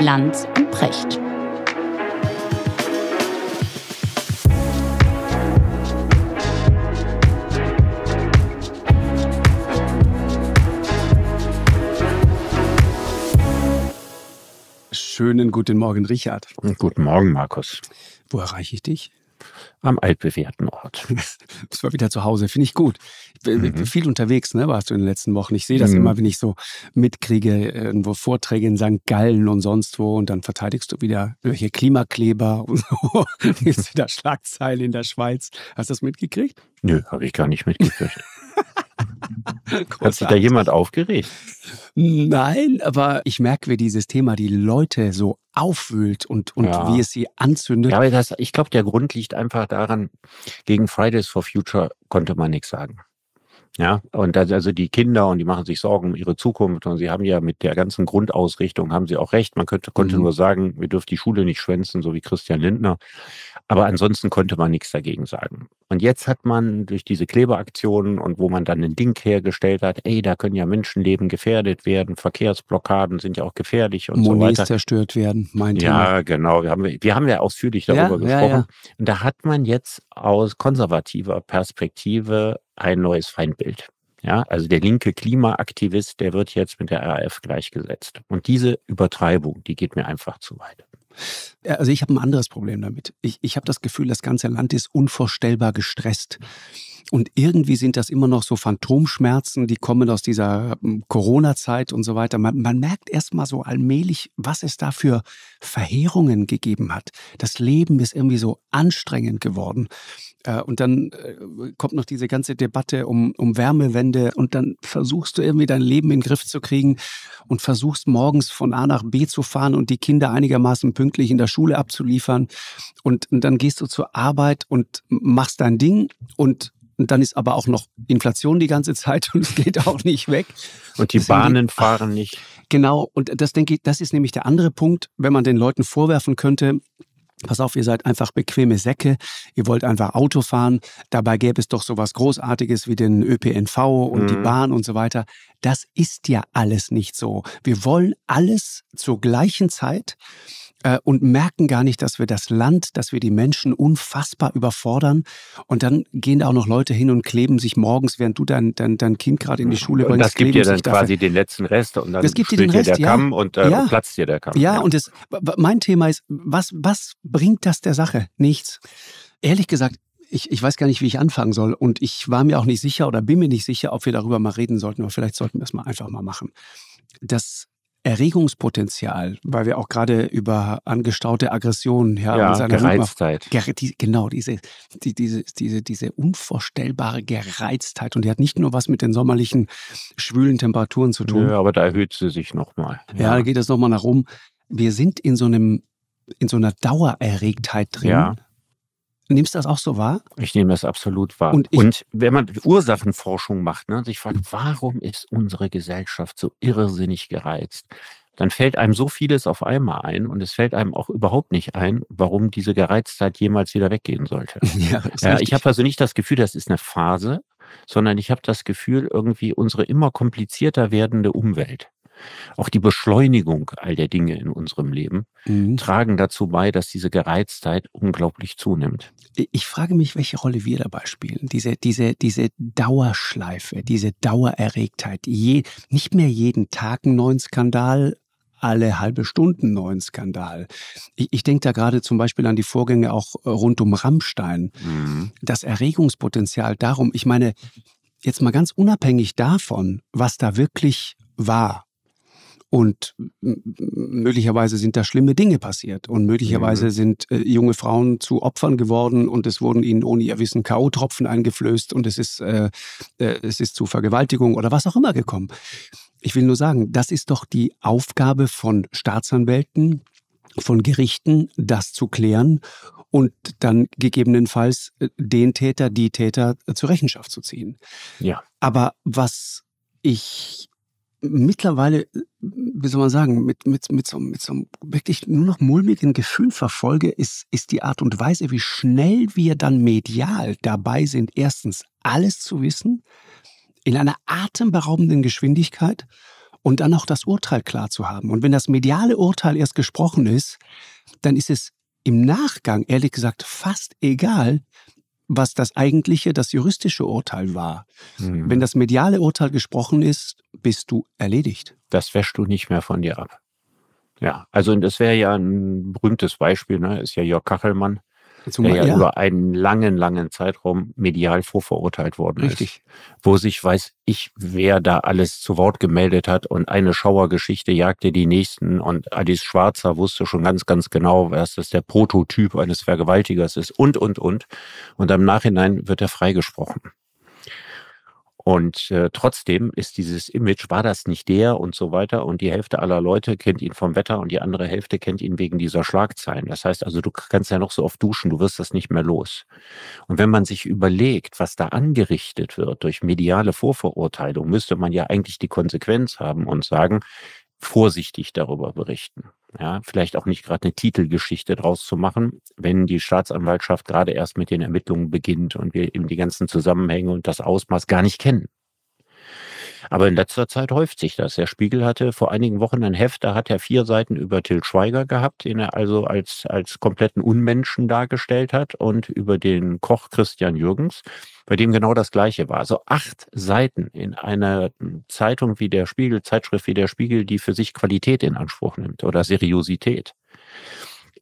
Lanz und Precht. Schönen guten Morgen, Richard. Guten Morgen, Markus. Wo erreiche ich dich? am altbewährten Ort. Das war wieder zu Hause, finde ich gut. mhm. viel unterwegs, ne, warst du in den letzten Wochen. Ich sehe das mhm. immer, wenn ich so mitkriege, irgendwo Vorträge in St. Gallen und sonst wo und dann verteidigst du wieder welche Klimakleber und so. Ist wieder Schlagzeilen in der Schweiz. Hast du das mitgekriegt? Nö, habe ich gar nicht mitgekriegt. Hat sich da jemand aufgeregt? Nein, aber ich merke, wie dieses Thema die Leute so aufwühlt und, und ja. wie es sie anzündet. Ja, aber das, ich glaube, der Grund liegt einfach daran, gegen Fridays for Future konnte man nichts sagen. Ja, und also, also die Kinder und die machen sich Sorgen um ihre Zukunft und sie haben ja mit der ganzen Grundausrichtung haben sie auch recht. Man könnte, konnte mhm. nur sagen, wir dürfen die Schule nicht schwänzen, so wie Christian Lindner. Aber ansonsten konnte man nichts dagegen sagen. Und jetzt hat man durch diese Klebeaktionen und wo man dann ein Ding hergestellt hat, ey, da können ja Menschenleben gefährdet werden, Verkehrsblockaden sind ja auch gefährlich und Monets so weiter. zerstört werden, mein Thema. Ja, genau. Wir haben, wir haben ja ausführlich darüber ja, gesprochen. Ja, ja. Und da hat man jetzt aus konservativer Perspektive ein neues Feindbild. Ja, also der linke Klimaaktivist, der wird jetzt mit der RAF gleichgesetzt. Und diese Übertreibung, die geht mir einfach zu weit. Also ich habe ein anderes Problem damit. Ich, ich habe das Gefühl, das ganze Land ist unvorstellbar gestresst. Und irgendwie sind das immer noch so Phantomschmerzen, die kommen aus dieser ähm, Corona-Zeit und so weiter. Man, man merkt erst mal so allmählich, was es da für Verheerungen gegeben hat. Das Leben ist irgendwie so anstrengend geworden. Äh, und dann äh, kommt noch diese ganze Debatte um, um Wärmewende und dann versuchst du irgendwie dein Leben in den Griff zu kriegen und versuchst morgens von A nach B zu fahren und die Kinder einigermaßen pünktlich in der Schule abzuliefern. Und, und dann gehst du zur Arbeit und machst dein Ding und und dann ist aber auch noch Inflation die ganze Zeit und es geht auch nicht weg. Und die Bahnen die, fahren nicht. Genau, und das denke ich, das ist nämlich der andere Punkt, wenn man den Leuten vorwerfen könnte, Pass auf, ihr seid einfach bequeme Säcke, ihr wollt einfach Auto fahren, dabei gäbe es doch sowas Großartiges wie den ÖPNV und mhm. die Bahn und so weiter. Das ist ja alles nicht so. Wir wollen alles zur gleichen Zeit äh, und merken gar nicht, dass wir das Land, dass wir die Menschen unfassbar überfordern. Und dann gehen da auch noch Leute hin und kleben sich morgens, während du dein, dein, dein Kind gerade in die Schule bringst. Und das gibt dir dann quasi dafür. den letzten Rest und dann das gibt dir den Rest, der ja. Kamm und äh, ja. platzt dir der Kamm. Ja, ja. und das, mein Thema ist, was, was bringt das der Sache? Nichts. Ehrlich gesagt, ich, ich, weiß gar nicht, wie ich anfangen soll. Und ich war mir auch nicht sicher oder bin mir nicht sicher, ob wir darüber mal reden sollten. Aber vielleicht sollten wir es mal einfach mal machen. Das Erregungspotenzial, weil wir auch gerade über angestaute Aggressionen ja, ja seiner Gereiztheit. Ger die, genau, diese, die, diese, diese, diese unvorstellbare Gereiztheit. Und die hat nicht nur was mit den sommerlichen schwülen Temperaturen zu tun. Ja, aber da erhöht sie sich nochmal. Ja. ja, da geht es nochmal nach oben. Wir sind in so einem in so einer Dauererregtheit drin, ja. Nimmst du das auch so wahr? Ich nehme das absolut wahr. Und, und wenn man Ursachenforschung macht ne, und sich fragt, warum ist unsere Gesellschaft so irrsinnig gereizt, dann fällt einem so vieles auf einmal ein und es fällt einem auch überhaupt nicht ein, warum diese Gereiztheit jemals wieder weggehen sollte. Ja, äh, ich habe also nicht das Gefühl, das ist eine Phase, sondern ich habe das Gefühl, irgendwie unsere immer komplizierter werdende Umwelt auch die Beschleunigung all der Dinge in unserem Leben, mhm. tragen dazu bei, dass diese Gereiztheit unglaublich zunimmt. Ich frage mich, welche Rolle wir dabei spielen. Diese, diese, diese Dauerschleife, diese Dauererregtheit. Je, nicht mehr jeden Tag einen neuen Skandal, alle halbe Stunden einen neuen Skandal. Ich, ich denke da gerade zum Beispiel an die Vorgänge auch äh, rund um Rammstein. Mhm. Das Erregungspotenzial darum, ich meine, jetzt mal ganz unabhängig davon, was da wirklich war und möglicherweise sind da schlimme Dinge passiert. Und möglicherweise mhm. sind äh, junge Frauen zu Opfern geworden und es wurden ihnen ohne ihr Wissen K.O.-Tropfen eingeflößt und es ist, äh, äh, es ist zu Vergewaltigung oder was auch immer gekommen. Ich will nur sagen, das ist doch die Aufgabe von Staatsanwälten, von Gerichten, das zu klären und dann gegebenenfalls äh, den Täter, die Täter äh, zur Rechenschaft zu ziehen. Ja. Aber was ich mittlerweile, äh, wie soll man sagen, mit, mit, mit, so, mit so einem wirklich nur noch mulmigen Gefühl verfolge, ist, ist die Art und Weise, wie schnell wir dann medial dabei sind, erstens alles zu wissen, in einer atemberaubenden Geschwindigkeit und dann auch das Urteil klar zu haben. Und wenn das mediale Urteil erst gesprochen ist, dann ist es im Nachgang, ehrlich gesagt, fast egal, was das eigentliche, das juristische Urteil war. Mhm. Wenn das mediale Urteil gesprochen ist, bist du erledigt. Das wäschst du nicht mehr von dir ab. Ja, also das wäre ja ein berühmtes Beispiel, ne? ist ja Jörg Kachelmann, Zumal, der ja, ja, über einen langen, langen Zeitraum medial vorverurteilt worden Richtig. ist. Wo sich weiß ich, wer da alles zu Wort gemeldet hat und eine Schauergeschichte jagte die nächsten und Alice Schwarzer wusste schon ganz, ganz genau, wer das der Prototyp eines Vergewaltigers ist und, und, und. Und im Nachhinein wird er freigesprochen. Und äh, trotzdem ist dieses Image, war das nicht der und so weiter. Und die Hälfte aller Leute kennt ihn vom Wetter und die andere Hälfte kennt ihn wegen dieser Schlagzeilen. Das heißt also, du kannst ja noch so oft duschen, du wirst das nicht mehr los. Und wenn man sich überlegt, was da angerichtet wird durch mediale Vorverurteilung, müsste man ja eigentlich die Konsequenz haben und sagen, vorsichtig darüber berichten ja, vielleicht auch nicht gerade eine Titelgeschichte draus zu machen, wenn die Staatsanwaltschaft gerade erst mit den Ermittlungen beginnt und wir eben die ganzen Zusammenhänge und das Ausmaß gar nicht kennen. Aber in letzter Zeit häuft sich das. Der Spiegel hatte vor einigen Wochen ein Heft, da hat er vier Seiten über Till Schweiger gehabt, den er also als, als kompletten Unmenschen dargestellt hat und über den Koch Christian Jürgens, bei dem genau das Gleiche war. Also acht Seiten in einer Zeitung wie der Spiegel, Zeitschrift wie der Spiegel, die für sich Qualität in Anspruch nimmt oder Seriosität.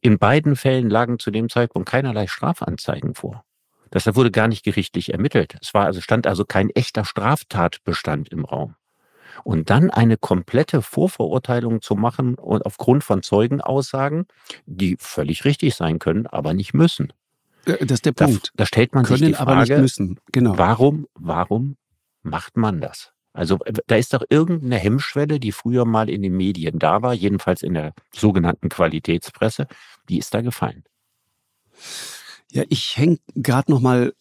In beiden Fällen lagen zu dem Zeitpunkt keinerlei Strafanzeigen vor. Das wurde gar nicht gerichtlich ermittelt. Es war also, stand also kein echter Straftatbestand im Raum. Und dann eine komplette Vorverurteilung zu machen und aufgrund von Zeugenaussagen, die völlig richtig sein können, aber nicht müssen. Das ist der Punkt. Da, da stellt man können, sich die Frage, aber nicht müssen. Genau. warum, warum macht man das? Also äh, da ist doch irgendeine Hemmschwelle, die früher mal in den Medien da war, jedenfalls in der sogenannten Qualitätspresse, die ist da gefallen. Ja, ich hänge gerade noch mal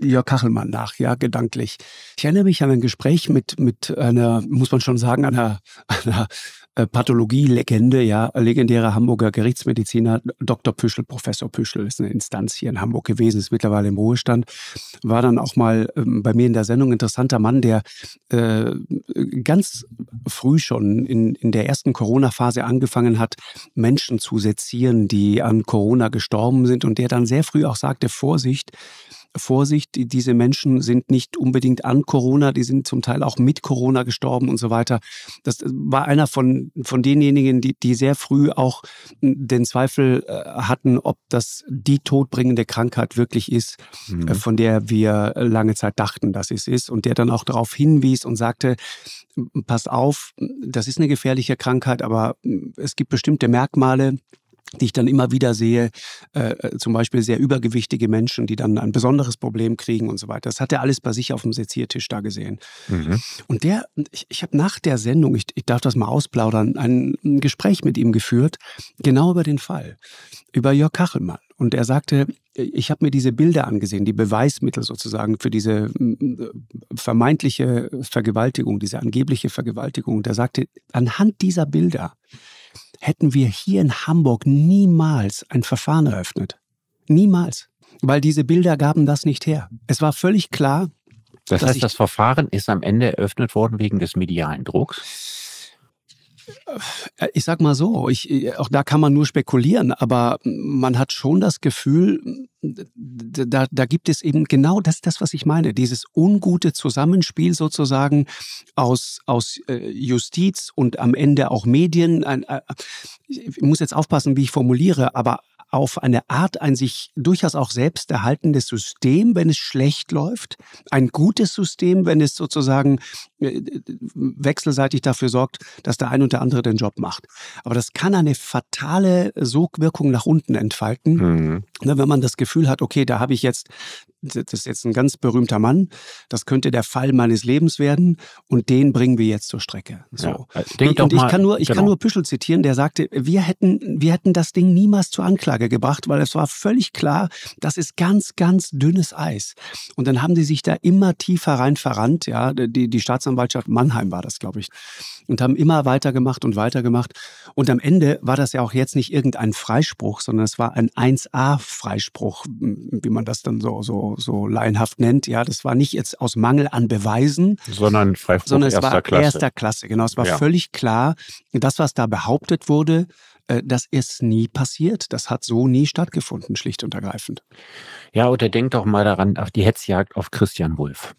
Jörg Kachelmann nach, ja, gedanklich. Ich erinnere mich an ein Gespräch mit, mit einer, muss man schon sagen, einer, einer äh, Pathologie-Legende, ja, legendärer Hamburger Gerichtsmediziner, Dr. Püschel, Professor Püschel ist eine Instanz hier in Hamburg gewesen, ist mittlerweile im Ruhestand, war dann auch mal ähm, bei mir in der Sendung ein interessanter Mann, der äh, ganz früh schon in, in der ersten Corona-Phase angefangen hat, Menschen zu sezieren, die an Corona gestorben sind und der dann sehr früh auch sagte, Vorsicht, Vorsicht, diese Menschen sind nicht unbedingt an Corona, die sind zum Teil auch mit Corona gestorben und so weiter. Das äh, war einer von, von denjenigen, die, die sehr früh auch äh, den Zweifel äh, hatten, ob das die todbringende Krankheit wirklich ist, mhm. von der wir lange Zeit dachten, dass es ist. Und der dann auch darauf hinwies und sagte, pass auf, das ist eine gefährliche Krankheit, aber hm, es gibt bestimmte Merkmale, die ich dann immer wieder sehe, äh, äh, zum Beispiel sehr übergewichtige Menschen, die dann ein besonderes Problem kriegen und so weiter. Das hat er alles bei sich auf dem Seziertisch da gesehen. Mhm. Und der, ich, ich habe nach der Sendung, ich, ich darf das mal ausplaudern, ein, ein Gespräch mit ihm geführt, genau über den Fall, über Jörg Kachelmann. Und er sagte, ich habe mir diese Bilder angesehen, die Beweismittel sozusagen für diese vermeintliche Vergewaltigung, diese angebliche Vergewaltigung. Und er sagte, anhand dieser Bilder hätten wir hier in Hamburg niemals ein Verfahren eröffnet. Niemals. Weil diese Bilder gaben das nicht her. Es war völlig klar. Das heißt, das Verfahren ist am Ende eröffnet worden wegen des medialen Drucks? Äh, ich sag mal so, ich, äh, auch da kann man nur spekulieren, aber man hat schon das Gefühl, da, da gibt es eben genau das, das, was ich meine, dieses ungute Zusammenspiel sozusagen aus, aus äh, Justiz und am Ende auch Medien. ich muss jetzt aufpassen, wie ich formuliere, aber auf eine Art ein sich durchaus auch selbst erhaltendes System, wenn es schlecht läuft, ein gutes System, wenn es sozusagen äh, äh, wechselseitig dafür sorgt, dass der ein oder andere den Job macht. Aber das kann eine fatale Sogwirkung nach unten entfalten, mhm. Ne, wenn man das Gefühl hat, okay, da habe ich jetzt, das ist jetzt ein ganz berühmter Mann, das könnte der Fall meines Lebens werden und den bringen wir jetzt zur Strecke. So. Ja, äh, und, und ich, mal, kann nur, ich genau. kann nur Püschel zitieren, der sagte, wir hätten, wir hätten das Ding niemals zur Anklage Anklage gebracht, weil es war völlig klar, das ist ganz, ganz dünnes Eis. Und dann haben die sich da immer tiefer rein verrannt, ja, die, die Staatsanwaltschaft Mannheim war das, glaube ich, und haben immer weitergemacht und weitergemacht. Und am Ende war das ja auch jetzt nicht irgendein Freispruch, sondern es war ein 1A-Freispruch, wie man das dann so, so, so laienhaft nennt. Ja, das war nicht jetzt aus Mangel an Beweisen, sondern Freispruch sondern es erster war Klasse. erster Klasse. Genau, es war ja. völlig klar, das, was da behauptet wurde, äh, das ist nie passiert. Das hat so nie stattgefunden, schlicht und ergreifend. Ja, oder denk doch mal daran, auf die Hetzjagd auf Christian Wulff.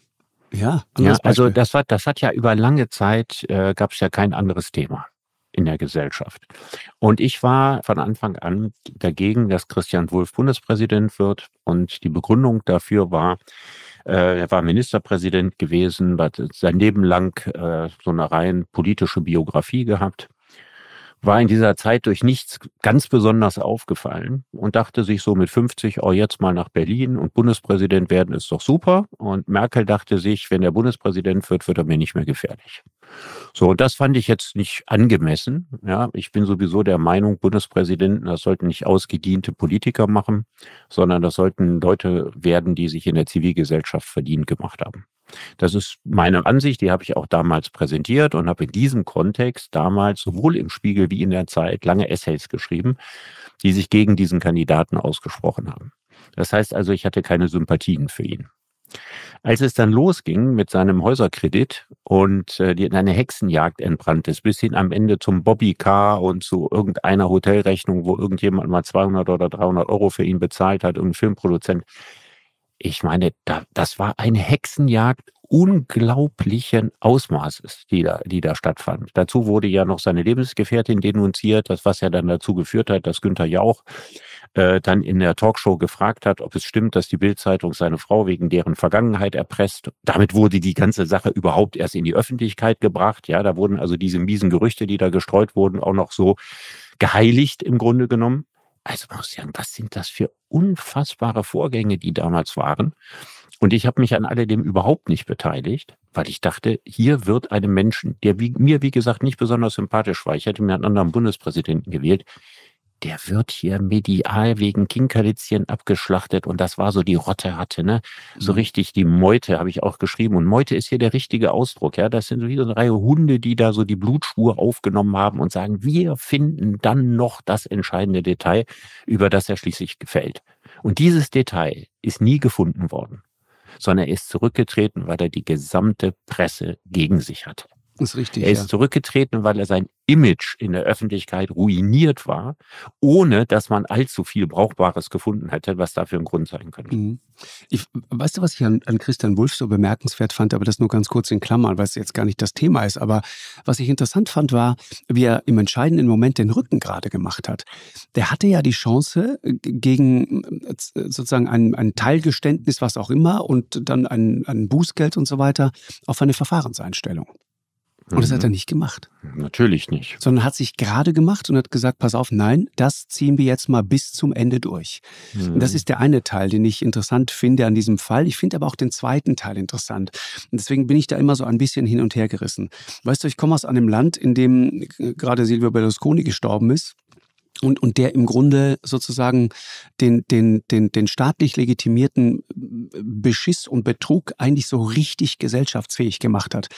Ja, ja also das, war, das hat ja über lange Zeit, äh, gab es ja kein anderes Thema in der Gesellschaft. Und ich war von Anfang an dagegen, dass Christian Wulff Bundespräsident wird. Und die Begründung dafür war, äh, er war Ministerpräsident gewesen, hat sein Leben lang äh, so eine rein politische Biografie gehabt war in dieser Zeit durch nichts ganz besonders aufgefallen und dachte sich so mit 50, oh jetzt mal nach Berlin und Bundespräsident werden ist doch super. Und Merkel dachte sich, wenn der Bundespräsident wird, wird er mir nicht mehr gefährlich. So, und das fand ich jetzt nicht angemessen. Ja, ich bin sowieso der Meinung, Bundespräsidenten, das sollten nicht ausgediente Politiker machen, sondern das sollten Leute werden, die sich in der Zivilgesellschaft verdient gemacht haben. Das ist meine Ansicht, die habe ich auch damals präsentiert und habe in diesem Kontext damals sowohl im Spiegel wie in der Zeit lange Essays geschrieben, die sich gegen diesen Kandidaten ausgesprochen haben. Das heißt also, ich hatte keine Sympathien für ihn. Als es dann losging mit seinem Häuserkredit und äh, die in eine Hexenjagd entbrannt ist, bis hin am Ende zum Bobby-Car und zu irgendeiner Hotelrechnung, wo irgendjemand mal 200 oder 300 Euro für ihn bezahlt hat, irgendein Filmproduzent, ich meine, da, das war eine Hexenjagd unglaublichen Ausmaßes, die da, die da stattfand. Dazu wurde ja noch seine Lebensgefährtin denunziert, das was ja dann dazu geführt hat, dass Günther Jauch äh, dann in der Talkshow gefragt hat, ob es stimmt, dass die Bildzeitung seine Frau wegen deren Vergangenheit erpresst. Damit wurde die ganze Sache überhaupt erst in die Öffentlichkeit gebracht. Ja, da wurden also diese miesen Gerüchte, die da gestreut wurden, auch noch so geheiligt im Grunde genommen. Also Christian, was sind das für unfassbare Vorgänge, die damals waren? Und ich habe mich an alledem überhaupt nicht beteiligt, weil ich dachte, hier wird einem Menschen, der wie, mir, wie gesagt, nicht besonders sympathisch war, ich hätte mir einen anderen Bundespräsidenten gewählt, der wird hier medial wegen Kinkerlitzchen abgeschlachtet und das war so die Rotte hatte, ne? So mhm. richtig die Meute habe ich auch geschrieben und Meute ist hier der richtige Ausdruck, ja? Das sind so wie so eine Reihe Hunde, die da so die Blutspur aufgenommen haben und sagen, wir finden dann noch das entscheidende Detail, über das er schließlich gefällt. Und dieses Detail ist nie gefunden worden, sondern er ist zurückgetreten, weil er die gesamte Presse gegen sich hatte. Ist richtig. Er ist ja. zurückgetreten, weil er sein Image in der Öffentlichkeit ruiniert war, ohne dass man allzu viel Brauchbares gefunden hätte, was dafür ein Grund sein könnte. Mhm. Ich, weißt du, was ich an, an Christian Wulff so bemerkenswert fand, aber das nur ganz kurz in Klammern, weil es jetzt gar nicht das Thema ist. Aber was ich interessant fand, war, wie er im entscheidenden Moment den Rücken gerade gemacht hat. Der hatte ja die Chance, äh, gegen äh, sozusagen ein, ein Teilgeständnis, was auch immer, und dann ein, ein Bußgeld und so weiter, auf eine Verfahrenseinstellung. Und das hat er mhm. nicht gemacht. Natürlich nicht. Sondern hat sich gerade gemacht und hat gesagt, pass auf, nein, das ziehen wir jetzt mal bis zum Ende durch. Mhm. das ist der eine Teil, den ich interessant finde an diesem Fall. Ich finde aber auch den zweiten Teil interessant. Und deswegen bin ich da immer so ein bisschen hin und her gerissen. Weißt du, ich komme aus einem Land, in dem äh, gerade Silvio Berlusconi gestorben ist und, und der im Grunde sozusagen den, den, den, den staatlich legitimierten Beschiss und Betrug eigentlich so richtig gesellschaftsfähig gemacht hat.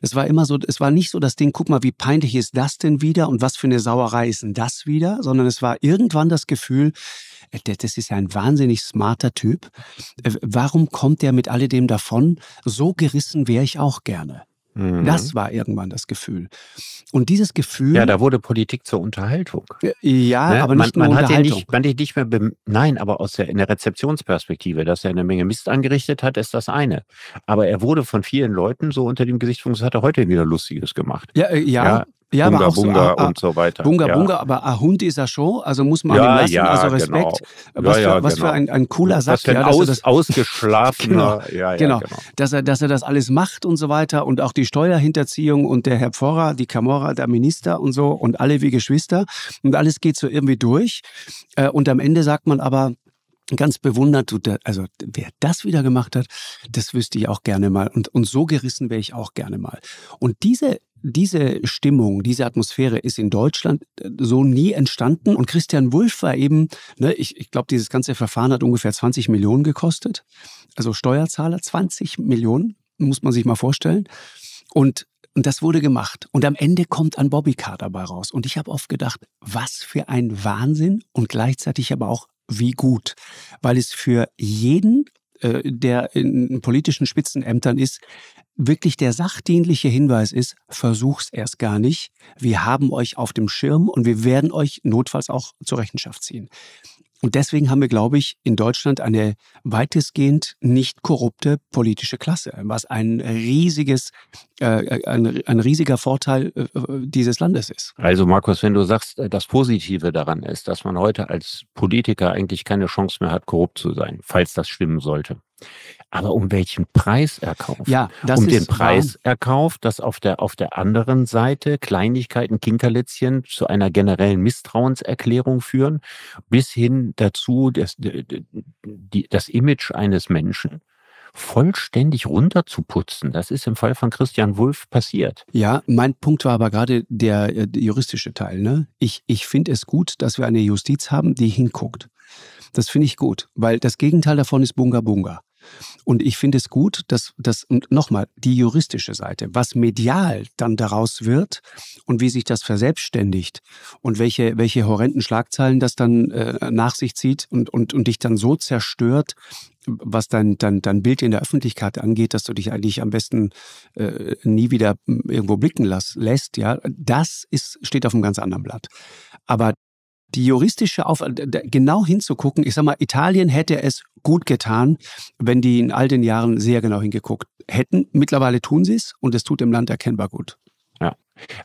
Es war immer so, es war nicht so das Ding, guck mal, wie peinlich ist das denn wieder und was für eine Sauerei ist denn das wieder, sondern es war irgendwann das Gefühl, äh, das ist ja ein wahnsinnig smarter Typ. Äh, warum kommt der mit alledem davon? So gerissen wäre ich auch gerne. Mhm. Das war irgendwann das Gefühl. Und dieses Gefühl. Ja, da wurde Politik zur Unterhaltung. Ja, ne? aber nicht man, man nur Unterhaltung. Ja nicht, man hat nicht mehr. Nein, aber aus der, in der Rezeptionsperspektive, dass er eine Menge Mist angerichtet hat, ist das eine. Aber er wurde von vielen Leuten so unter dem Gesichtspunkt, es hat er heute wieder Lustiges gemacht. Ja, äh, ja, ja ja, Bunga, aber auch Bunga so, ah, ah, und so weiter. Bunga ja. Bunga, aber Ahund ah, ist er schon, also muss man ja, ihn lassen, ja, also genau. Respekt. Genau. Was, für, was genau. für ein, ein cooler Satz. Das ja, also aus, das, ausgeschlafener, genau, genau, genau. Dass, er, dass er das alles macht und so weiter und auch die Steuerhinterziehung und der Herr Pfarrer, die Kamora, der Minister und so und alle wie Geschwister und alles geht so irgendwie durch äh, und am Ende sagt man aber, ganz bewundert, also wer das wieder gemacht hat, das wüsste ich auch gerne mal. Und, und so gerissen wäre ich auch gerne mal. Und diese diese Stimmung, diese Atmosphäre ist in Deutschland äh, so nie entstanden. Und Christian Wulff war eben, ne, ich, ich glaube, dieses ganze Verfahren hat ungefähr 20 Millionen gekostet. Also Steuerzahler, 20 Millionen, muss man sich mal vorstellen. Und und das wurde gemacht. Und am Ende kommt ein Bobbycar dabei raus. Und ich habe oft gedacht, was für ein Wahnsinn und gleichzeitig aber auch wie gut. Weil es für jeden, äh, der in politischen Spitzenämtern ist, wirklich der sachdienliche Hinweis ist, versuch's erst gar nicht. Wir haben euch auf dem Schirm und wir werden euch notfalls auch zur Rechenschaft ziehen. Und deswegen haben wir, glaube ich, in Deutschland eine weitestgehend nicht korrupte politische Klasse, was ein riesiges, äh, äh ein, ein, riesiger Vorteil äh, äh, dieses Landes ist. Also Markus, wenn du sagst, äh, das Positive daran ist, dass man heute als Politiker eigentlich keine Chance mehr hat, korrupt zu sein, falls das stimmen sollte. Aber um welchen Preis er kauft? Ja, das um ist, den Preis ja. er kauft, dass auf der, auf der anderen Seite Kleinigkeiten, Kinkerlitzchen zu einer generellen Misstrauenserklärung führen, bis hin dazu, dass, das Image eines Menschen vollständig runterzuputzen. Das ist im Fall von Christian Wulff passiert. Ja, mein Punkt war aber gerade der, äh, der juristische Teil. Ne? Ich, ich finde es gut, dass wir eine Justiz haben, die hinguckt. Das finde ich gut, weil das Gegenteil davon ist Bunga Bunga. Und ich finde es gut, dass das nochmal die juristische Seite, was medial dann daraus wird und wie sich das verselbstständigt und welche, welche horrenden Schlagzeilen das dann äh, nach sich zieht und, und, und dich dann so zerstört, was dein, dein, dein Bild in der Öffentlichkeit angeht, dass du dich eigentlich am besten äh, nie wieder hm, irgendwo blicken lass, lässt, ja, das ist, steht auf einem ganz anderen Blatt. Aber die juristische Auf äh, genau hinzugucken, ich sag mal, Italien hätte es gut getan, wenn die in all den Jahren sehr genau hingeguckt hätten. Mittlerweile tun sie es und es tut dem Land erkennbar gut. Ja.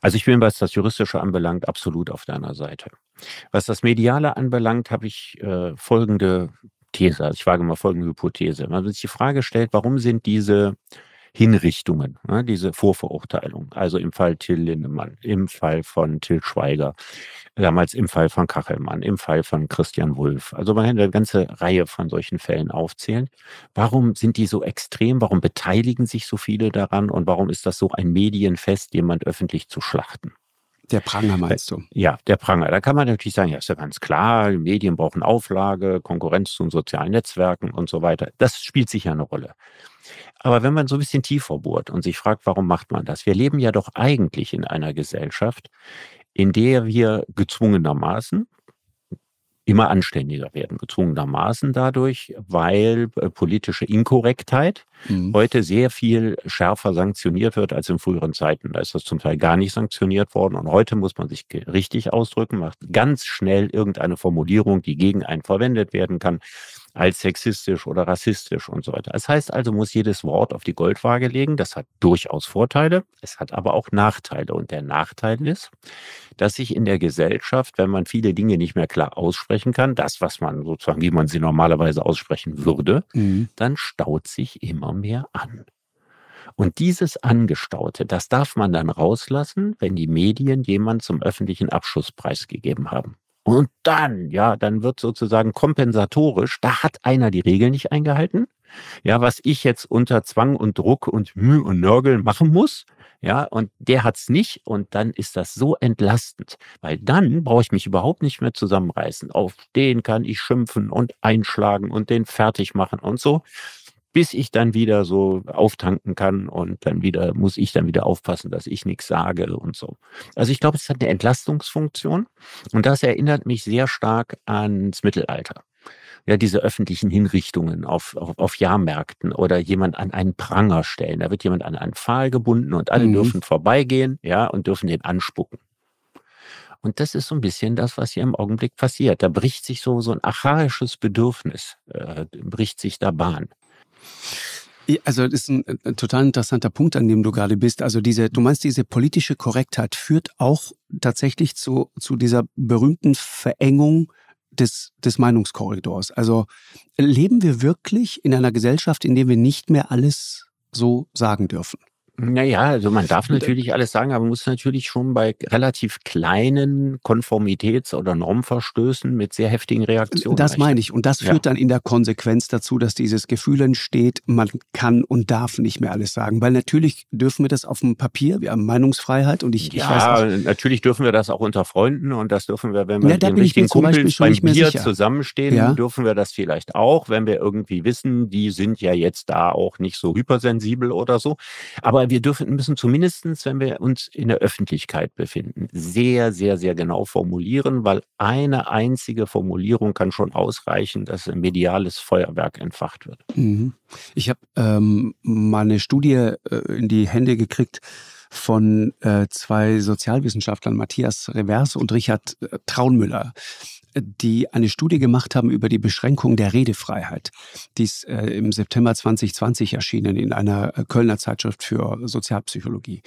Also ich bin, was das Juristische anbelangt, absolut auf deiner Seite. Was das Mediale anbelangt, habe ich äh, folgende These, also ich wage mal folgende Hypothese. Wenn man sich die Frage stellt, warum sind diese Hinrichtungen, ne, diese Vorverurteilungen, also im Fall Till Lindemann, im Fall von Till Schweiger, damals im Fall von Kachelmann, im Fall von Christian Wulff. Also man kann eine ganze Reihe von solchen Fällen aufzählen. Warum sind die so extrem? Warum beteiligen sich so viele daran? Und warum ist das so ein Medienfest, jemand öffentlich zu schlachten? Der Pranger meinst du? Äh, ja, der Pranger. Da kann man natürlich sagen, ja, ist ja ganz klar, Medien brauchen Auflage, Konkurrenz zu sozialen Netzwerken und so weiter. Das spielt sicher eine Rolle. Aber wenn man so ein bisschen tiefer bohrt und sich fragt, warum macht man das? Wir leben ja doch eigentlich in einer Gesellschaft, in der wir gezwungenermaßen immer anständiger werden, gezwungenermaßen dadurch, weil äh, politische Inkorrektheit mhm. heute sehr viel schärfer sanktioniert wird als in früheren Zeiten. Da ist das zum Teil gar nicht sanktioniert worden. Und heute muss man sich richtig ausdrücken, macht ganz schnell irgendeine Formulierung, die gegen einen verwendet werden kann als sexistisch oder rassistisch und so weiter. Das heißt also, muss jedes Wort auf die Goldwaage legen. Das hat durchaus Vorteile, es hat aber auch Nachteile. Und der Nachteil ist, dass sich in der Gesellschaft, wenn man viele Dinge nicht mehr klar aussprechen kann, das, was man sozusagen, wie man sie normalerweise aussprechen würde, mhm. dann staut sich immer mehr an. Und dieses Angestaute, das darf man dann rauslassen, wenn die Medien jemand zum öffentlichen Abschlusspreis gegeben haben. Und dann, ja, dann wird sozusagen kompensatorisch, da hat einer die Regel nicht eingehalten. Ja, was ich jetzt unter Zwang und Druck und Mühe und Nörgel machen muss, ja, und der hat's nicht und dann ist das so entlastend, weil dann brauche ich mich überhaupt nicht mehr zusammenreißen. Auf den kann ich schimpfen und einschlagen und den fertig machen und so bis ich dann wieder so auftanken kann und dann wieder muss ich dann wieder aufpassen, dass ich nichts sage und so. Also ich glaube, es hat eine Entlastungsfunktion und das erinnert mich sehr stark ans Mittelalter ja, diese öffentlichen Hinrichtungen auf, auf, auf Jahrmärkten oder jemand an einen Pranger stellen. Da wird jemand an einen Pfahl gebunden und alle mhm. dürfen vorbeigehen, ja, und dürfen den anspucken. Und das ist so ein bisschen das, was hier im Augenblick passiert. Da bricht sich so, so ein achaisches Bedürfnis, äh, bricht sich da Bahn. Also das ist ein, äh, total interessanter Punkt, an dem du gerade bist. Also diese, du meinst, diese politische Korrektheit führt auch tatsächlich zu, zu dieser berühmten Verengung des, des Meinungskorridors. Also leben wir wirklich in einer Gesellschaft, in der wir nicht mehr alles so sagen dürfen? Naja, also man darf äh, natürlich alles sagen, aber muss natürlich schon bei relativ kleinen Konformitäts- oder Normverstößen mit sehr heftigen Reaktionen. Das rechnen. meine ich. Und das führt ja. dann in der Konsequenz dazu, dass dieses Gefühl entsteht, man kann und darf nicht mehr alles sagen. Weil natürlich dürfen wir das auf dem Papier, wir haben Meinungsfreiheit und ich, ja, ich natürlich dürfen wir das auch unter Freunden und das dürfen wir, wenn wir ja, mit den Kumpels beim Bier sicher. zusammenstehen, ja? dürfen wir das vielleicht auch, wenn wir irgendwie wissen, die sind ja jetzt da auch nicht so hypersensibel oder so. Aber wir dürfen, müssen zumindest, wenn wir uns in der Öffentlichkeit befinden, sehr, sehr, sehr genau formulieren, weil eine einzige Formulierung kann schon ausreichen, dass ein mediales Feuerwerk entfacht wird. Mhm. Ich habe ähm, mal eine Studie äh, in die Hände gekriegt von äh, zwei Sozialwissenschaftlern, Matthias Revers und Richard äh, Traunmüller die eine Studie gemacht haben über die Beschränkung der Redefreiheit. Die ist äh, im September 2020 erschienen in einer äh, Kölner Zeitschrift für Sozialpsychologie.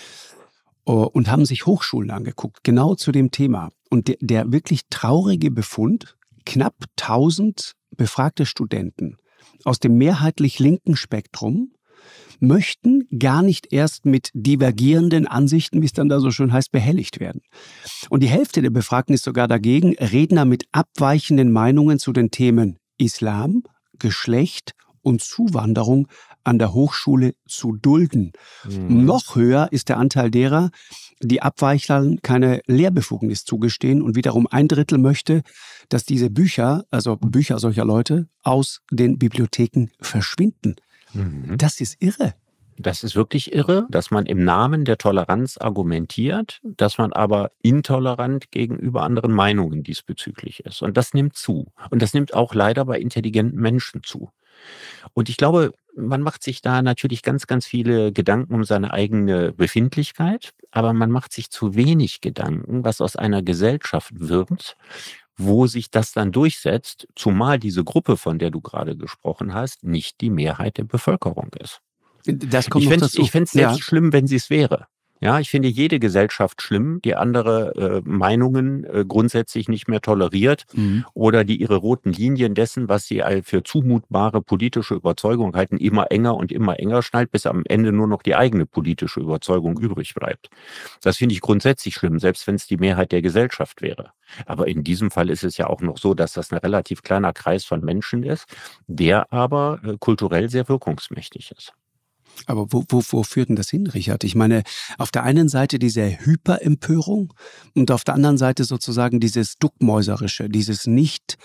Oh, und haben sich Hochschulen angeguckt, genau zu dem Thema. Und der, der wirklich traurige Befund, knapp 1000 befragte Studenten aus dem mehrheitlich linken Spektrum möchten gar nicht erst mit divergierenden Ansichten, wie es dann da so schön heißt, behelligt werden. Und die Hälfte der Befragten ist sogar dagegen, Redner mit abweichenden Meinungen zu den Themen Islam, Geschlecht und Zuwanderung an der Hochschule zu dulden. Mhm. Noch höher ist der Anteil derer, die Abweichlern keine Lehrbefugnis zugestehen und wiederum ein Drittel möchte, dass diese Bücher, also Bücher solcher Leute, aus den Bibliotheken verschwinden. Mhm. Das ist irre. Das ist wirklich irre, dass man im Namen der Toleranz argumentiert, dass man aber intolerant gegenüber anderen Meinungen diesbezüglich ist. Und das nimmt zu. Und das nimmt auch leider bei intelligenten Menschen zu. Und ich glaube, man macht sich da natürlich ganz, ganz viele Gedanken um seine eigene Befindlichkeit, aber man macht sich zu wenig Gedanken, was aus einer Gesellschaft wirkt, wo sich das dann durchsetzt, zumal diese Gruppe, von der du gerade gesprochen hast, nicht die Mehrheit der Bevölkerung ist. Äh, das kommt ich fände es ja. selbst schlimm, wenn sie es wäre. Ja, ich finde jede Gesellschaft schlimm, die andere äh, Meinungen äh, grundsätzlich nicht mehr toleriert mhm. oder die ihre roten Linien dessen, was sie für zumutbare politische Überzeugung halten, immer enger und immer enger schnallt, bis am Ende nur noch die eigene politische Überzeugung übrig bleibt. Das finde ich grundsätzlich schlimm, selbst wenn es die Mehrheit der Gesellschaft wäre. Aber in diesem Fall ist es ja auch noch so, dass das ein relativ kleiner Kreis von Menschen ist, der aber äh, kulturell sehr wirkungsmächtig ist. Aber wo, wo, wo führt denn das hin, Richard? Ich meine, auf der einen Seite diese Hyperempörung und auf der anderen Seite sozusagen dieses Duckmäuserische, dieses nicht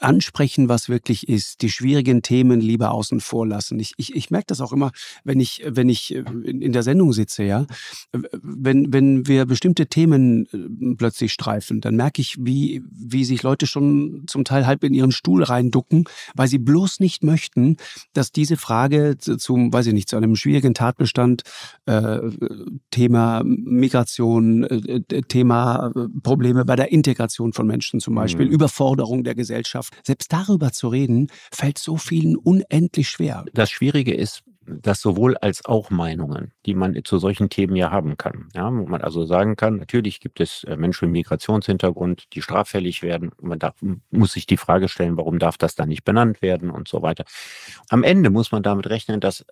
ansprechen, was wirklich ist, die schwierigen Themen lieber außen vor lassen. Ich, ich, ich merke das auch immer, wenn ich, wenn ich äh, in der Sendung sitze, ja. Wenn, wenn wir bestimmte Themen äh, plötzlich streifen, dann merke ich, wie, wie sich Leute schon zum Teil halb in ihren Stuhl reinducken, weil sie bloß nicht möchten, dass diese Frage zum, weiß ich nicht, zu einem schwierigen Tatbestand, äh, Thema Migration, äh, Thema äh, Probleme bei der Integration von Menschen zum Beispiel, mhm. Überforderung der Gesellschaft, selbst darüber zu reden, fällt so vielen unendlich schwer. Das Schwierige ist, dass sowohl als auch Meinungen, die man zu solchen Themen ja haben kann. Ja, wo man also sagen kann, natürlich gibt es äh, Menschen mit Migrationshintergrund, die straffällig werden. Man darf, muss sich die Frage stellen, warum darf das dann nicht benannt werden und so weiter. Am Ende muss man damit rechnen, dass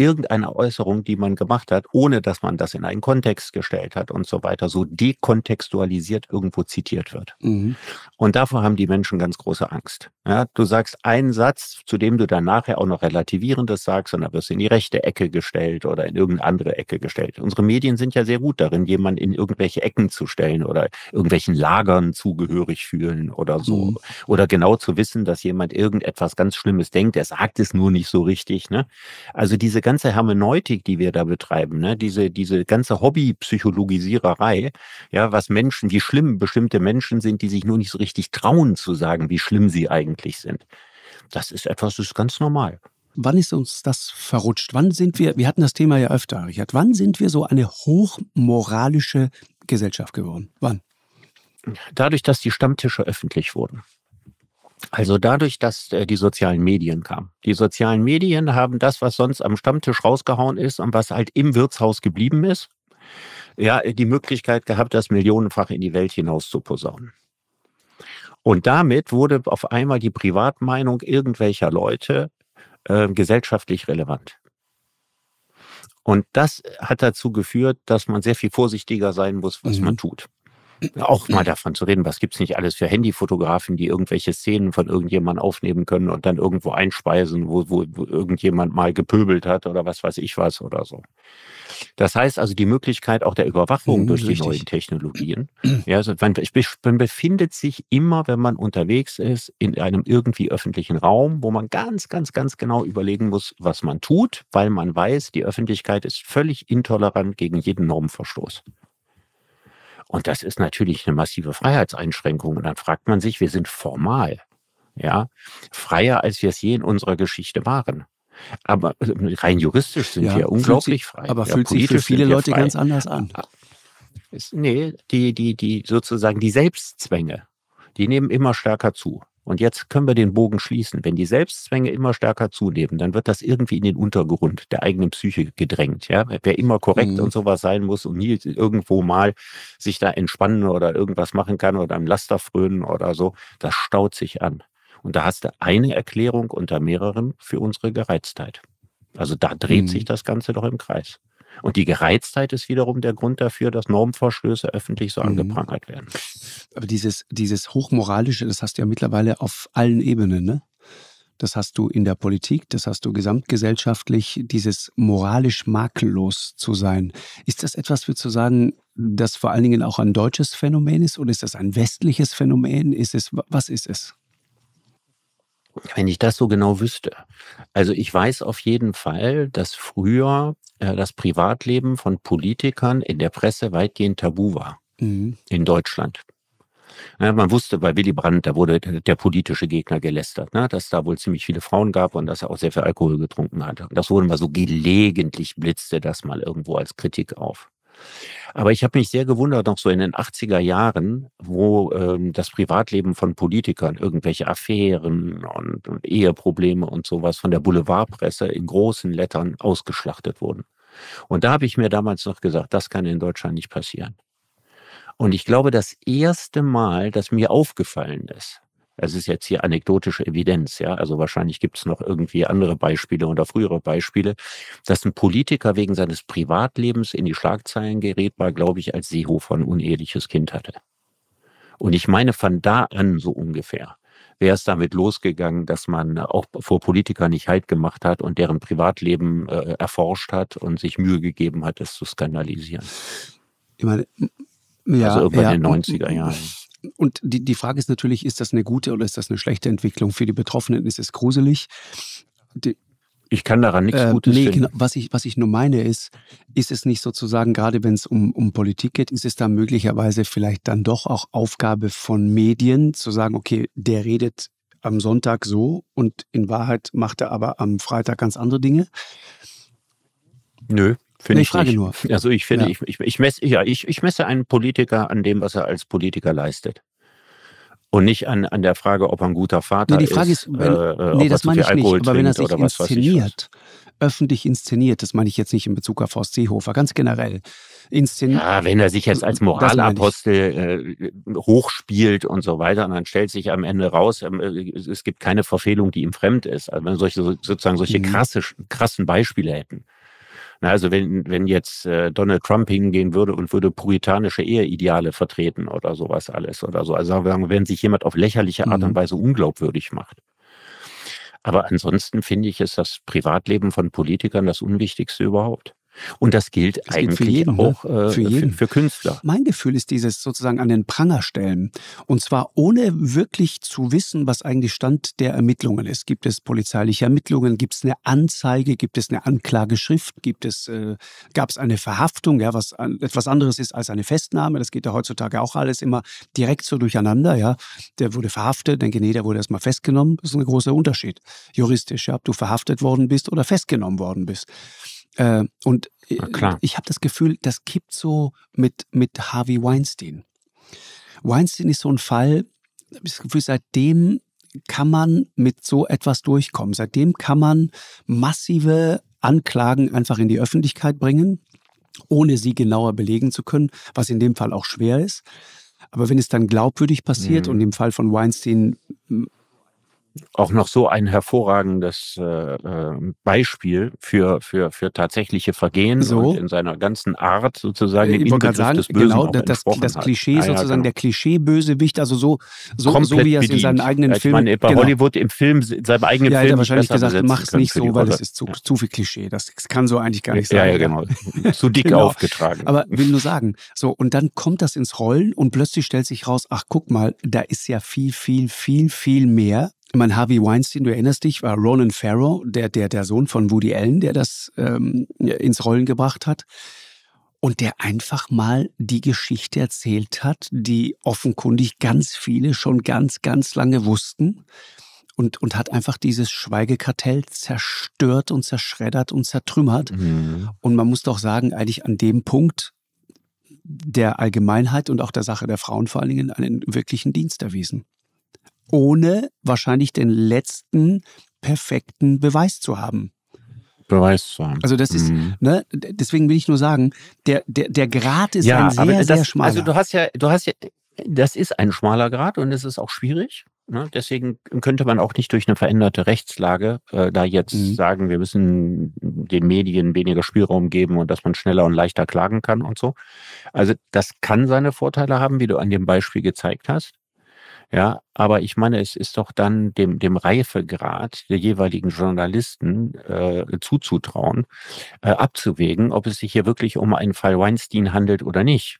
irgendeine Äußerung, die man gemacht hat, ohne dass man das in einen Kontext gestellt hat und so weiter, so dekontextualisiert irgendwo zitiert wird. Mhm. Und davor haben die Menschen ganz große Angst. Ja, du sagst einen Satz, zu dem du dann nachher auch noch relativierendes sagst und dann wirst du in die rechte Ecke gestellt oder in irgendeine andere Ecke gestellt. Unsere Medien sind ja sehr gut darin, jemanden in irgendwelche Ecken zu stellen oder irgendwelchen Lagern zugehörig fühlen oder so. Mhm. Oder genau zu wissen, dass jemand irgendetwas ganz Schlimmes denkt, er sagt es nur nicht so richtig. Ne? Also diese ganze Hermeneutik, die wir da betreiben, ne, diese, diese ganze Hobbypsychologisiererei, ja, was Menschen, wie schlimm bestimmte Menschen sind, die sich nur nicht so richtig trauen zu sagen, wie schlimm sie eigentlich sind. Das ist etwas, das ist ganz normal. Wann ist uns das verrutscht? Wann sind wir, wir hatten das Thema ja öfter, Richard, wann sind wir so eine hochmoralische Gesellschaft geworden? Wann? Dadurch, dass die Stammtische öffentlich wurden. Also dadurch, dass äh, die sozialen Medien kamen. Die sozialen Medien haben das, was sonst am Stammtisch rausgehauen ist und was halt im Wirtshaus geblieben ist, ja, die Möglichkeit gehabt, das millionenfach in die Welt hinaus zu posaunen. Und damit wurde auf einmal die Privatmeinung irgendwelcher Leute äh, gesellschaftlich relevant. Und das hat dazu geführt, dass man sehr viel vorsichtiger sein muss, was mhm. man tut auch mal davon zu reden, was gibt es nicht alles für Handyfotografen, die irgendwelche Szenen von irgendjemandem aufnehmen können und dann irgendwo einspeisen, wo, wo, wo irgendjemand mal gepöbelt hat oder was weiß ich was oder so. Das heißt also die Möglichkeit auch der Überwachung mhm, durch die neuen Technologien. Ja, also man, man befindet sich immer, wenn man unterwegs ist, in einem irgendwie öffentlichen Raum, wo man ganz, ganz, ganz genau überlegen muss, was man tut, weil man weiß, die Öffentlichkeit ist völlig intolerant gegen jeden Normverstoß. Und das ist natürlich eine massive Freiheitseinschränkung. Und dann fragt man sich, wir sind formal, ja, freier, als wir es je in unserer Geschichte waren. Aber äh, rein juristisch sind ja, wir unglaublich sich, frei. Aber ja, fühlt sich für viele Leute ganz anders an. Ist, ah, nee, die, die, die sozusagen die Selbstzwänge, die nehmen immer stärker zu. Und jetzt können wir den Bogen schließen. Wenn die Selbstzwänge immer stärker zunehmen, dann wird das irgendwie in den Untergrund der eigenen Psyche gedrängt. Ja? Wer immer korrekt mhm. und sowas sein muss und nie irgendwo mal sich da entspannen oder irgendwas machen kann oder am Laster frönen oder so, das staut sich an. Und da hast du eine Erklärung unter mehreren für unsere Gereiztheit. Also da dreht mhm. sich das Ganze doch im Kreis. Und die Gereiztheit ist wiederum der Grund dafür, dass Normverstöße öffentlich so mhm. angeprangert werden. Aber dieses, dieses Hochmoralische, das hast du ja mittlerweile auf allen Ebenen, ne? Das hast du in der Politik, das hast du gesamtgesellschaftlich, dieses moralisch makellos zu sein. Ist das etwas, würdest du sagen, das vor allen Dingen auch ein deutsches Phänomen ist oder ist das ein westliches Phänomen? Ist es, was ist es? Wenn ich das so genau wüsste. Also ich weiß auf jeden Fall, dass früher äh, das Privatleben von Politikern in der Presse weitgehend tabu war. Mhm. In Deutschland. Ja, man wusste bei Willy Brandt, da wurde der politische Gegner gelästert, ne? dass da wohl ziemlich viele Frauen gab und dass er auch sehr viel Alkohol getrunken hatte. Und das wurde mal so gelegentlich blitzte das mal irgendwo als Kritik auf. Aber ich habe mich sehr gewundert, noch so in den 80er Jahren, wo ähm, das Privatleben von Politikern, irgendwelche Affären und, und Eheprobleme und sowas von der Boulevardpresse in großen Lettern ausgeschlachtet wurden. Und da habe ich mir damals noch gesagt, das kann in Deutschland nicht passieren. Und ich glaube, das erste Mal, dass mir aufgefallen ist, es ist jetzt hier anekdotische Evidenz, ja. Also wahrscheinlich gibt es noch irgendwie andere Beispiele oder frühere Beispiele, dass ein Politiker wegen seines Privatlebens in die Schlagzeilen gerät, war, glaube ich, als Seehofer ein uneheliches Kind hatte. Und ich meine, von da an so ungefähr wäre es damit losgegangen, dass man auch vor Politikern nicht Halt gemacht hat und deren Privatleben äh, erforscht hat und sich Mühe gegeben hat, es zu skandalisieren. Ich meine, ja, also über ja, den 90er Jahren und die, die Frage ist natürlich, ist das eine gute oder ist das eine schlechte Entwicklung? Für die Betroffenen ist es gruselig. Die, ich kann daran nichts äh, Gutes nee, finden. Genau, was, ich, was ich nur meine ist, ist es nicht sozusagen, gerade wenn es um, um Politik geht, ist es da möglicherweise vielleicht dann doch auch Aufgabe von Medien zu sagen, okay, der redet am Sonntag so und in Wahrheit macht er aber am Freitag ganz andere Dinge? Nö, Finde nee, ich Frage nicht. nur. Also ich finde, ja. ich, ich, ich, messe, ja, ich, ich messe einen Politiker an dem, was er als Politiker leistet. Und nicht an, an der Frage, ob er ein guter Vater ist. nee, die Frage ist, ist wenn, äh, äh nee, das meine ich Alkohol nicht, aber wenn er sich inszeniert, was, öffentlich inszeniert, das meine ich jetzt nicht in Bezug auf Horst Seehofer, ganz generell. Inszeniert. Ja, wenn er sich jetzt als Moralapostel äh, hochspielt und so weiter, und dann stellt sich am Ende raus, ähm, äh, es gibt keine Verfehlung, die ihm fremd ist. Also wenn wir solche, sozusagen solche mhm. krasse, krassen Beispiele hätten also wenn, wenn jetzt äh, Donald Trump hingehen würde und würde puritanische Eheideale vertreten oder sowas alles oder so. Also wenn sich jemand auf lächerliche Art und mhm. Weise unglaubwürdig macht. Aber ansonsten finde ich, ist das Privatleben von Politikern das Unwichtigste überhaupt. Und das gilt das eigentlich für jeden, ne? auch äh, für, jeden. Für, für, Künstler. Mein Gefühl ist dieses sozusagen an den Pranger stellen. Und zwar ohne wirklich zu wissen, was eigentlich Stand der Ermittlungen ist. Gibt es polizeiliche Ermittlungen? Gibt es eine Anzeige? Gibt es eine Anklageschrift? Gibt es, äh, gab es eine Verhaftung? Ja, was an, etwas anderes ist als eine Festnahme. Das geht ja heutzutage auch alles immer direkt so durcheinander. Ja, der wurde verhaftet. Denke, nee, der wurde erstmal festgenommen. Das ist ein großer Unterschied. Juristisch, ja, ob du verhaftet worden bist oder festgenommen worden bist. Äh, und äh, ich habe das Gefühl, das kippt so mit, mit Harvey Weinstein. Weinstein ist so ein Fall, ich habe das Gefühl, seitdem kann man mit so etwas durchkommen. Seitdem kann man massive Anklagen einfach in die Öffentlichkeit bringen, ohne sie genauer belegen zu können, was in dem Fall auch schwer ist. Aber wenn es dann glaubwürdig passiert, mhm. und im Fall von Weinstein auch noch so ein hervorragendes äh, ähm, Beispiel für, für, für tatsächliche Vergehen so. in seiner ganzen Art sozusagen äh, ich den sagen, des Bösen genau, das, das Klischee hat. sozusagen, ja, ja, genau. der Klischee-Bösewicht, also so, so, so wie er es in seinen eigenen ich Filmen... Ich meine, bei genau. Hollywood im Film, in seinem eigenen ja, Film... Ja, wahrscheinlich gesagt, mach's nicht so, weil es ist zu, zu viel Klischee. Das, das, kann so eigentlich gar nicht sein. Ja, ja, genau. zu dick genau. aufgetragen. Aber will nur sagen, so, und dann kommt das ins Rollen und plötzlich stellt sich raus, ach, guck mal, da ist ja viel, viel, viel, viel mehr mein Harvey Weinstein, du erinnerst dich, war Ronan Farrow, der, der, der Sohn von Woody Allen, der das ähm, ins Rollen gebracht hat. Und der einfach mal die Geschichte erzählt hat, die offenkundig ganz viele schon ganz, ganz lange wussten. Und, und hat einfach dieses Schweigekartell zerstört und zerschreddert und zertrümmert. Mhm. Und man muss doch sagen, eigentlich an dem Punkt der Allgemeinheit und auch der Sache der Frauen vor allen Dingen einen wirklichen Dienst erwiesen ohne wahrscheinlich den letzten perfekten Beweis zu haben. Beweis zu haben. Also das ist, mhm. ne, deswegen will ich nur sagen, der, der, der Grad ist ja, ein sehr, aber das, sehr schmaler. Also du hast ja, du hast ja, das ist ein schmaler Grad und es ist auch schwierig. Ne? Deswegen könnte man auch nicht durch eine veränderte Rechtslage äh, da jetzt mhm. sagen, wir müssen den Medien weniger Spielraum geben und dass man schneller und leichter klagen kann und so. Also das kann seine Vorteile haben, wie du an dem Beispiel gezeigt hast. Ja, aber ich meine, es ist doch dann dem, dem Reifegrad der jeweiligen Journalisten äh, zuzutrauen, äh, abzuwägen, ob es sich hier wirklich um einen Fall Weinstein handelt oder nicht.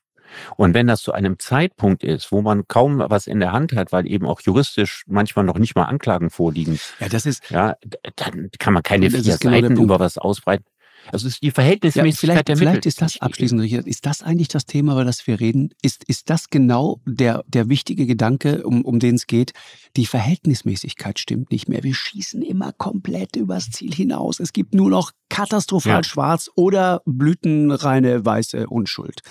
Und wenn das zu einem Zeitpunkt ist, wo man kaum was in der Hand hat, weil eben auch juristisch manchmal noch nicht mal Anklagen vorliegen, ja, das ist, ja, dann kann man keine vier genau Seiten über was ausbreiten. Also ist die Verhältnismäßigkeit ja, vielleicht, der Mittel. Vielleicht ist das abschließend, Richard, ist das eigentlich das Thema, über das wir reden? Ist, ist das genau der, der wichtige Gedanke, um, um den es geht? Die Verhältnismäßigkeit stimmt nicht mehr. Wir schießen immer komplett übers Ziel hinaus. Es gibt nur noch katastrophal ja. schwarz oder blütenreine weiße Unschuld.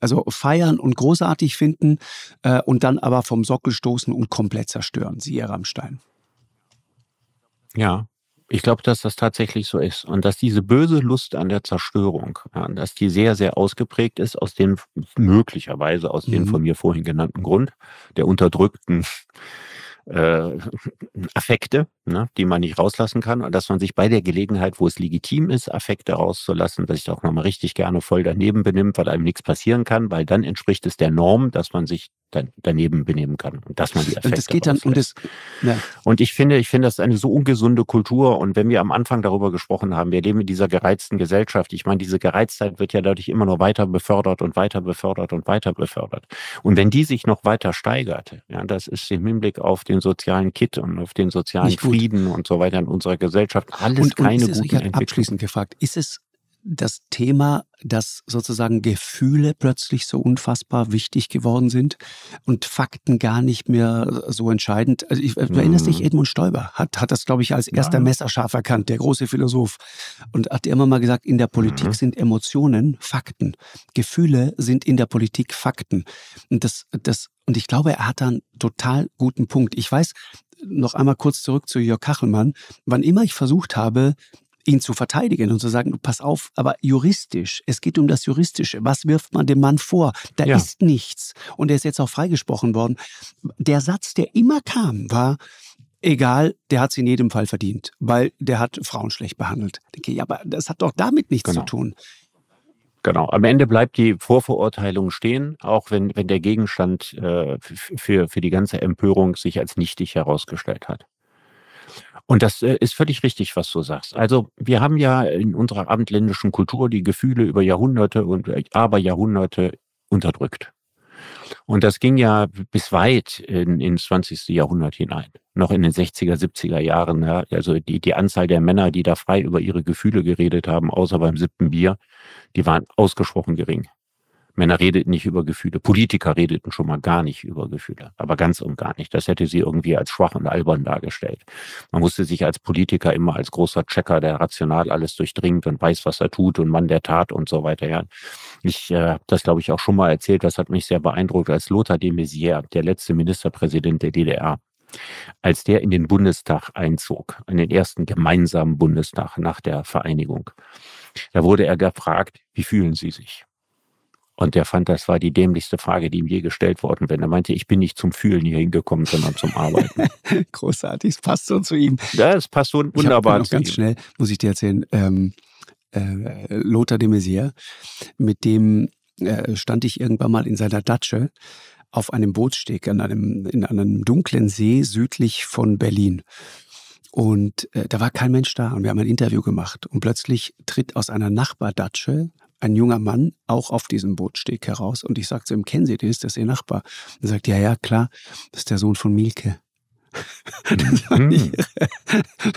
Also feiern und großartig finden äh, und dann aber vom Sockel stoßen und komplett zerstören, siehe Rammstein. Ja, ich glaube, dass das tatsächlich so ist und dass diese böse Lust an der Zerstörung, ja, dass die sehr, sehr ausgeprägt ist aus dem möglicherweise aus mhm. dem von mir vorhin genannten Grund der unterdrückten äh, Affekte, ne, die man nicht rauslassen kann und dass man sich bei der Gelegenheit, wo es legitim ist, Affekte rauszulassen, dass ich da auch nochmal richtig gerne voll daneben benimmt, weil einem nichts passieren kann, weil dann entspricht es der Norm, dass man sich daneben benehmen kann und dass man die Effekte und das geht dann und, das, ja. und ich finde ich finde das ist eine so ungesunde Kultur und wenn wir am Anfang darüber gesprochen haben wir leben in dieser gereizten Gesellschaft ich meine diese Gereiztheit wird ja dadurch immer nur weiter befördert und weiter befördert und weiter befördert und wenn die sich noch weiter steigert ja das ist im Hinblick auf den sozialen Kit und auf den sozialen Frieden und so weiter in unserer Gesellschaft alles und, und keine und guten Entwicklungen abschließend gefragt ist es das Thema, dass sozusagen Gefühle plötzlich so unfassbar wichtig geworden sind und Fakten gar nicht mehr äh, so entscheidend. Also ich, mhm. erinnerst dich, mhm. Edmund Stoiber hat, hat das, glaube ich, als erster ja. messerscharf erkannt, der große Philosoph. Und hat immer mal gesagt, in der Politik mhm. sind Emotionen Fakten. Gefühle sind in der Politik Fakten. Und das, das, und ich glaube, er hat da einen total guten Punkt. Ich weiß, noch einmal kurz zurück zu Jörg Kachelmann. Wann immer ich versucht habe, ihn zu verteidigen und zu sagen, pass auf, aber juristisch, es geht um das Juristische. Was wirft man dem Mann vor? Da ja. ist nichts. Und er ist jetzt auch freigesprochen worden. Der Satz, der immer kam, war, egal, der hat es in jedem Fall verdient, weil der hat Frauen schlecht behandelt. Denke, aber das hat doch damit nichts genau. zu tun. Genau. Am Ende bleibt die Vorverurteilung stehen, auch wenn, wenn der Gegenstand äh, für, für die ganze Empörung sich als nichtig herausgestellt hat. Und das äh, ist völlig richtig, was du sagst. Also wir haben ja in unserer abendländischen Kultur die Gefühle über Jahrhunderte und äh, aber Jahrhunderte unterdrückt. Und das ging ja bis weit in, ins 20. Jahrhundert hinein, noch in den 60er, 70er Jahren. Ja. Also die, die Anzahl der Männer, die da frei über ihre Gefühle geredet haben, außer beim siebten Bier, die waren ausgesprochen gering. Männer redeten nicht über Gefühle. Politiker redeten schon mal gar nicht über Gefühle, aber ganz und gar nicht. Das hätte sie irgendwie als schwach und albern dargestellt. Man musste sich als Politiker immer als großer Checker, der rational alles durchdringt und weiß, was er tut und Mann der Tat und so weiter. Ja. Ich habe äh, das, glaube ich, auch schon mal erzählt. Das hat mich sehr beeindruckt, als Lothar de Maizière, der letzte Ministerpräsident der DDR, als der in den Bundestag einzog, in den ersten gemeinsamen Bundestag nach der Vereinigung. Da wurde er gefragt, wie fühlen Sie sich? Und der fand, das war die dämlichste Frage, die ihm je gestellt worden wäre. Er meinte, ich bin nicht zum Fühlen hier hingekommen, sondern zum Arbeiten. Großartig, es passt so zu ihm. Ja, es passt so wunderbar zu ganz ihm. schnell, muss ich dir erzählen, ähm, äh, Lothar de Maizière, mit dem äh, stand ich irgendwann mal in seiner Datsche auf einem Bootssteg an einem, in einem dunklen See südlich von Berlin. Und äh, da war kein Mensch da und wir haben ein Interview gemacht. Und plötzlich tritt aus einer Nachbardatsche ein junger Mann auch auf diesem Bootsteg heraus und ich sagte zu ihm, kennen Sie den, ist das Ihr Nachbar? Und er sagt, ja, ja, klar, das ist der Sohn von Mielke. Das war nicht,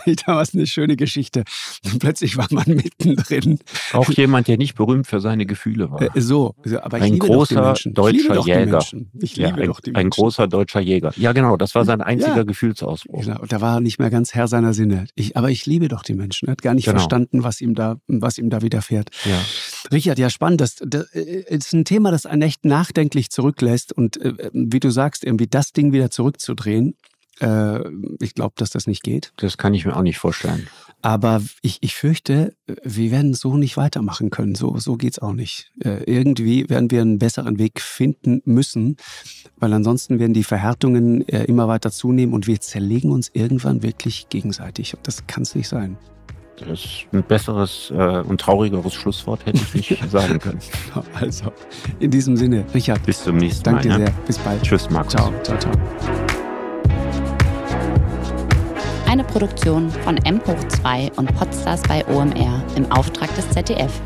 nicht damals eine schöne Geschichte. Und plötzlich war man mittendrin. Auch jemand, der nicht berühmt für seine Gefühle war. Äh, so, aber ein großer deutscher Jäger. ich liebe Ja, ein, ein, großer deutscher Jäger. Ja, genau, das war sein einziger ja. Gefühlsausbruch. Genau, und da war er nicht mehr ganz Herr seiner Sinne. Ich, aber ich liebe doch die Menschen. Er hat gar nicht genau. verstanden, was ihm da, was ihm da widerfährt. Ja. Richard, ja spannend. Das, das, äh, ist ein Thema, das einen echt nachdenklich zurücklässt. Und äh, wie du sagst, irgendwie das Ding wieder zurückzudrehen, äh, ich glaube, dass das nicht geht. Das kann ich mir auch nicht vorstellen. Aber ich, ich fürchte, wir werden so nicht weitermachen können. So, so geht es auch nicht. irgendwie werden wir einen besseren Weg finden müssen, weil ansonsten werden die Verhärtungen immer weiter zunehmen und wir zerlegen uns irgendwann wirklich gegenseitig. Und das kann es nicht sein. Das ein besseres äh, und traurigeres Schlusswort hätte ich nicht sagen können. Genau, also, in diesem Sinne, Richard. Bis zum nächsten Mal. Danke dir ne? sehr. Bis bald. Tschüss, Markus. Ciao, ciao, ciao. Eine Produktion von M2 und Podstars bei OMR im Auftrag des ZDF.